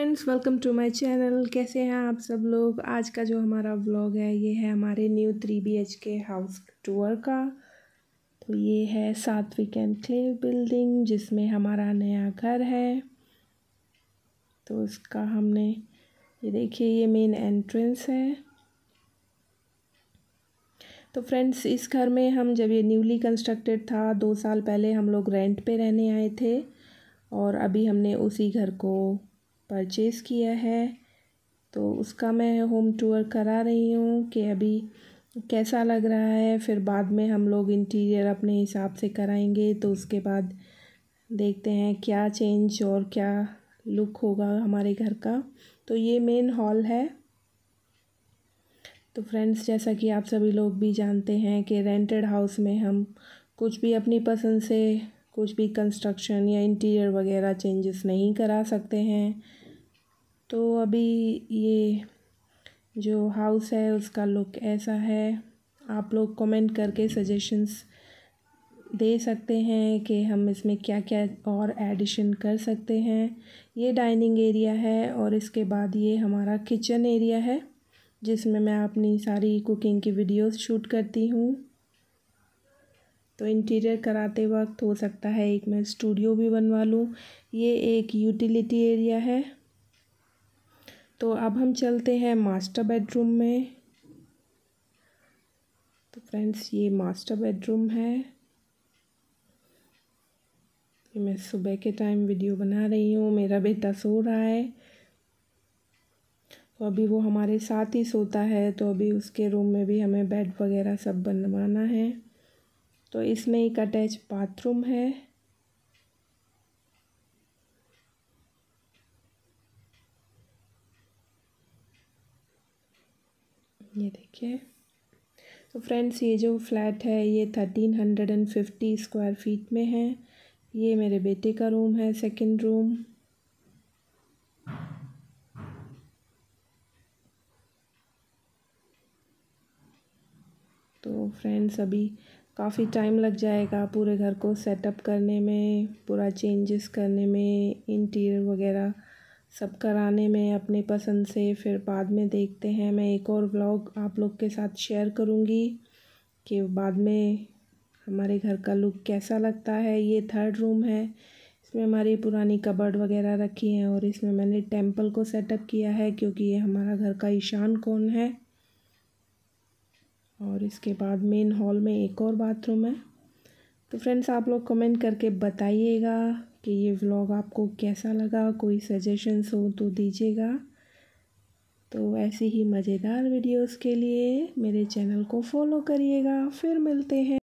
friends welcome to my channel कैसे हैं आप सब लोग आज का जो हमारा व्लॉग है ये है हमारे new three B H K house tour का तो ये है कैन एनक्लेव बिल्डिंग जिसमें हमारा नया घर है तो उसका हमने ये देखिए ये मेन एंट्रेंस है तो फ्रेंड्स इस घर में हम जब ये न्यूली कंस्ट्रक्टेड था दो साल पहले हम लोग रेंट पे रहने आए थे और अभी हमने उसी घर को परचेज़ किया है तो उसका मैं होम टूर करा रही हूँ कि अभी कैसा लग रहा है फिर बाद में हम लोग इंटीरियर अपने हिसाब से कराएंगे तो उसके बाद देखते हैं क्या चेंज और क्या लुक होगा हमारे घर का तो ये मेन हॉल है तो फ्रेंड्स जैसा कि आप सभी लोग भी जानते हैं कि रेंटेड हाउस में हम कुछ भी अपनी पसंद से कुछ भी कंस्ट्रक्शन या इंटीरियर वगैरह चेंजेस नहीं करा सकते हैं तो अभी ये जो हाउस है उसका लुक ऐसा है आप लोग कमेंट करके सजेशंस दे सकते हैं कि हम इसमें क्या क्या और एडिशन कर सकते हैं ये डाइनिंग एरिया है और इसके बाद ये हमारा किचन एरिया है जिसमें मैं अपनी सारी कुकिंग की वीडियोस शूट करती हूँ तो इंटीरियर कराते वक्त हो सकता है एक मैं स्टूडियो भी बनवा लूँ ये एक यूटिलिटी एरिया है तो अब हम चलते हैं मास्टर बेडरूम में तो फ्रेंड्स ये मास्टर बेडरूम है ये मैं सुबह के टाइम वीडियो बना रही हूँ मेरा बेटा सो रहा है तो अभी वो हमारे साथ ही सोता है तो अभी उसके रूम में भी हमें बेड वगैरह सब बनवाना है तो इसमें एक अटैच बाथरूम है ये देखिए तो फ्रेंड्स ये जो फ्लैट है ये thirteen hundred and fifty square feet में है ये मेरे बेटे का रूम है सेकंड रूम तो फ्रेंड्स अभी काफ़ी टाइम लग जाएगा पूरे घर को सेटअप करने में पूरा चेंजेस करने में इंटीरियर वगैरह सब कराने में अपने पसंद से फिर बाद में देखते हैं मैं एक और ब्लॉग आप लोग के साथ शेयर करूँगी कि बाद में हमारे घर का लुक कैसा लगता है ये थर्ड रूम है इसमें हमारी पुरानी कबर्ड वगैरह रखी हैं और इसमें मैंने टेम्पल को सेटअप किया है क्योंकि ये हमारा घर का ईशान कौन है और इसके बाद मेन हॉल में एक और बाथरूम है तो फ्रेंड्स आप लोग कमेंट करके बताइएगा कि ये व्लॉग आपको कैसा लगा कोई सजेशंस हो तो दीजिएगा तो ऐसे ही मज़ेदार वीडियोस के लिए मेरे चैनल को फॉलो करिएगा फिर मिलते हैं